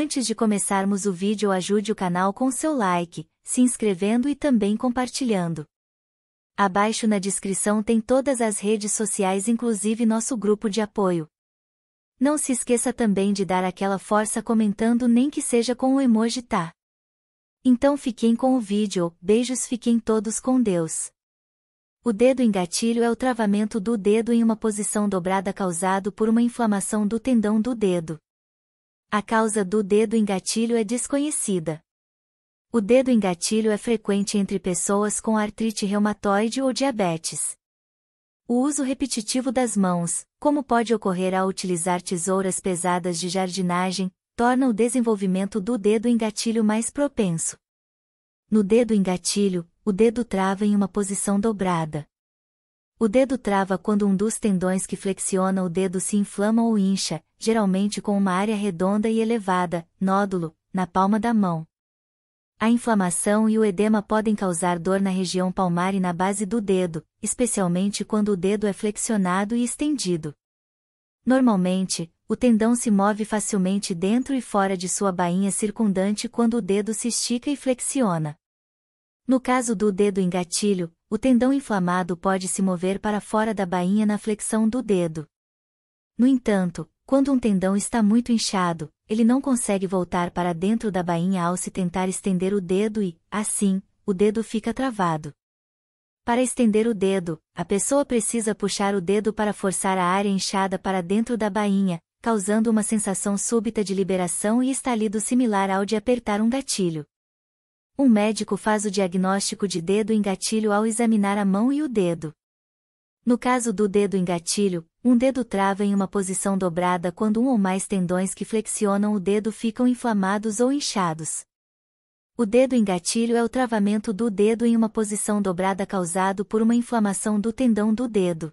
Antes de começarmos o vídeo ajude o canal com seu like, se inscrevendo e também compartilhando. Abaixo na descrição tem todas as redes sociais inclusive nosso grupo de apoio. Não se esqueça também de dar aquela força comentando nem que seja com o emoji tá. Então fiquem com o vídeo, beijos fiquem todos com Deus. O dedo em gatilho é o travamento do dedo em uma posição dobrada causado por uma inflamação do tendão do dedo. A causa do dedo em gatilho é desconhecida. O dedo em gatilho é frequente entre pessoas com artrite reumatoide ou diabetes. O uso repetitivo das mãos, como pode ocorrer ao utilizar tesouras pesadas de jardinagem, torna o desenvolvimento do dedo em gatilho mais propenso. No dedo em gatilho, o dedo trava em uma posição dobrada. O dedo trava quando um dos tendões que flexiona o dedo se inflama ou incha, geralmente com uma área redonda e elevada, nódulo, na palma da mão. A inflamação e o edema podem causar dor na região palmar e na base do dedo, especialmente quando o dedo é flexionado e estendido. Normalmente, o tendão se move facilmente dentro e fora de sua bainha circundante quando o dedo se estica e flexiona. No caso do dedo em gatilho, o tendão inflamado pode se mover para fora da bainha na flexão do dedo. No entanto, quando um tendão está muito inchado, ele não consegue voltar para dentro da bainha ao se tentar estender o dedo e, assim, o dedo fica travado. Para estender o dedo, a pessoa precisa puxar o dedo para forçar a área inchada para dentro da bainha, causando uma sensação súbita de liberação e estalido similar ao de apertar um gatilho. Um médico faz o diagnóstico de dedo em gatilho ao examinar a mão e o dedo. No caso do dedo em gatilho, um dedo trava em uma posição dobrada quando um ou mais tendões que flexionam o dedo ficam inflamados ou inchados. O dedo em gatilho é o travamento do dedo em uma posição dobrada causado por uma inflamação do tendão do dedo.